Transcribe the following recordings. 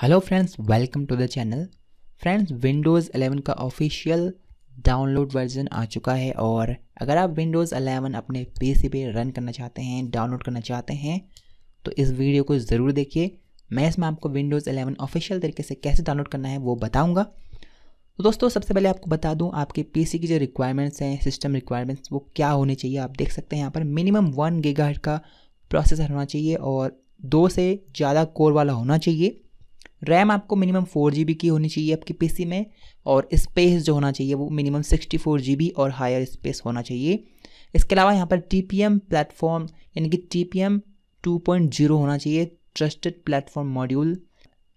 hello friends welcome to the channel friends Windows 11 का official download version आ चुका है और अगर आप विंडोज़ 11 अपने पीसी पे रन करना चाहते हैं डाउनलोड करना चाहते हैं तो इस वीडियो को ज़रूर देखिए मैं इसमें आपको विंडोज़ 11 ऑफिशियल तरीके से कैसे डाउनलोड करना है वो बताऊँगा तो दोस्तों सबसे पहले आपको बता दूँ आपके पी की जो रिक्वायरमेंट्स हैं सिस्टम रिक्वायरमेंट्स वो क्या होने चाहिए आप देख सकते हैं यहाँ पर मिनिमम वन गेगा का प्रोसेसर होना चाहिए और दो से ज़्यादा कोर वाला होना चाहिए रैम आपको मिनिमम फोर जी की होनी चाहिए आपकी पी में और स्पेस जो होना चाहिए वो मिनिमम सिक्सटी फोर जी और हायर स्पेस होना चाहिए इसके अलावा यहाँ पर टी पी एम प्लेटफॉर्म यानी कि T P M two point zero होना चाहिए ट्रस्टेड प्लेटफॉर्म मॉड्यूल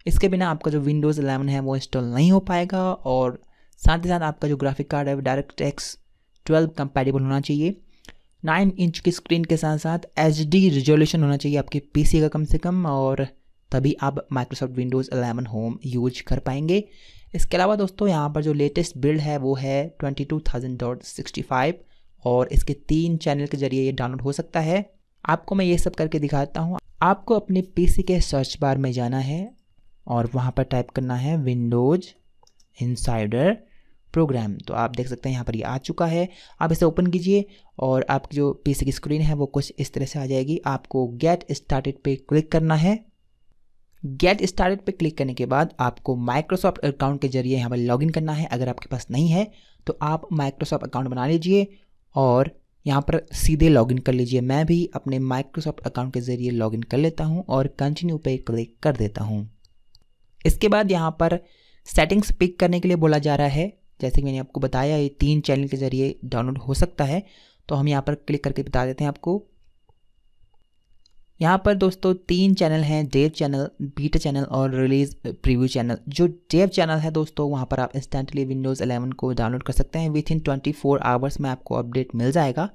इसके बिना आपका जो विंडोज़ एलेवन है वो इंस्टॉल नहीं हो पाएगा और साथ ही साथ आपका जो ग्राफिक कार्ड है वो डायरेक्ट एक्स ट्वेल्व कंपेटेबल होना चाहिए नाइन इंच की स्क्रीन के साथ साथ एच डी रिजोल्यूशन होना चाहिए आपके पी सी का कम से कम और तभी आप Microsoft Windows eleven home use कर पाएंगे इसके अलावा दोस्तों यहाँ पर जो लेटेस्ट बिल्ड है वो है ट्वेंटी और इसके तीन चैनल के जरिए ये डाउनलोड हो सकता है आपको मैं ये सब करके दिखाता हूँ आपको अपने पीसी के सर्च बार में जाना है और वहाँ पर टाइप करना है विंडोज इनसाइडर प्रोग्राम तो आप देख सकते हैं यहाँ पर ये यह आ चुका है आप इसे ओपन कीजिए और आपकी जो पीसी की स्क्रीन है वो कुछ इस तरह से आ जाएगी आपको गेट स्टार्टेड पे क्लिक करना है गेट स्टार्टेड पे क्लिक करने के बाद आपको माइक्रोसॉफ्ट अकाउंट के जरिए यहाँ पर लॉगिन करना है अगर आपके पास नहीं है तो आप माइक्रोसॉफ्ट अकाउंट बना लीजिए और यहाँ पर सीधे लॉगिन कर लीजिए मैं भी अपने माइक्रोसॉफ्ट अकाउंट के ज़रिए लॉगिन कर लेता हूँ और कंटिन्यू पे क्लिक कर देता हूँ इसके बाद यहाँ पर सेटिंग्स पिक करने के लिए बोला जा रहा है जैसे कि मैंने आपको बताया ये तीन चैनल के ज़रिए डाउनलोड हो सकता है तो हम यहाँ पर क्लिक करके बता देते हैं आपको यहाँ पर दोस्तों तीन चैनल हैं डेव चैनल बीटा चैनल और रिलीज प्रीव्यू चैनल जो डेव चैनल है दोस्तों वहाँ पर आप इंस्टेंटली विंडोज़ 11 को डाउनलोड कर सकते हैं within twenty four hours में आपको अपडेट मिल जाएगा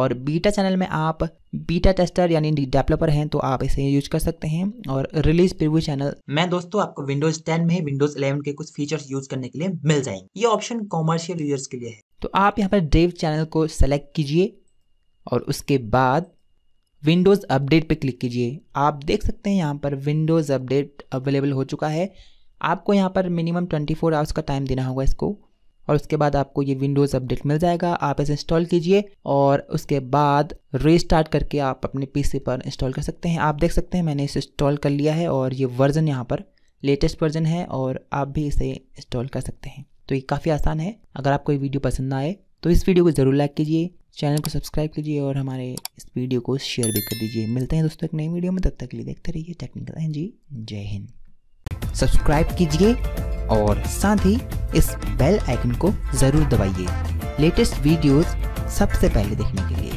और बीटा चैनल में आप बीटा टेस्टर यानी डेवलपर हैं तो आप इसे यूज कर सकते हैं और रिलीज प्रीव्यू चैनल मैं दोस्तों आपको विंडोज 10 में विंडोज 11 के कुछ फीचर्स यूज करने के लिए मिल जाएंगे ये ऑप्शन कॉमर्शियल यूजर्स के लिए है तो आप यहाँ पर डेव चैनल को सेलेक्ट कीजिए और उसके बाद विंडोज़ अपडेट पर क्लिक कीजिए आप देख सकते हैं यहाँ पर विंडोज़ अपडेट अवेलेबल हो चुका है आपको यहाँ पर मिनिमम 24 फोर आवर्स का टाइम देना होगा इसको और उसके बाद आपको ये विंडोज़ अपडेट मिल जाएगा आप इसे इंस्टॉल कीजिए और उसके बाद रीस्टार्ट करके आप अपने पीसी पर इंस्टॉल कर सकते हैं आप देख सकते हैं मैंने इसे इंस्टॉल कर लिया है और ये वर्ज़न यहाँ पर लेटेस्ट वर्जन है और आप भी इसे इंस्टॉल कर सकते हैं तो ये काफ़ी आसान है अगर आपको ये वीडियो पसंद आए तो इस वीडियो को ज़रूर लाइक कीजिए चैनल को सब्सक्राइब कीजिए और हमारे इस वीडियो को शेयर भी कर दीजिए मिलते हैं दोस्तों एक नई वीडियो में तब तक के लिए देखते रहिए टेक्निकल एन जी जय हिंद सब्सक्राइब कीजिए और साथ ही इस बेल आइकन को ज़रूर दबाइए लेटेस्ट वीडियोस सबसे पहले देखने के लिए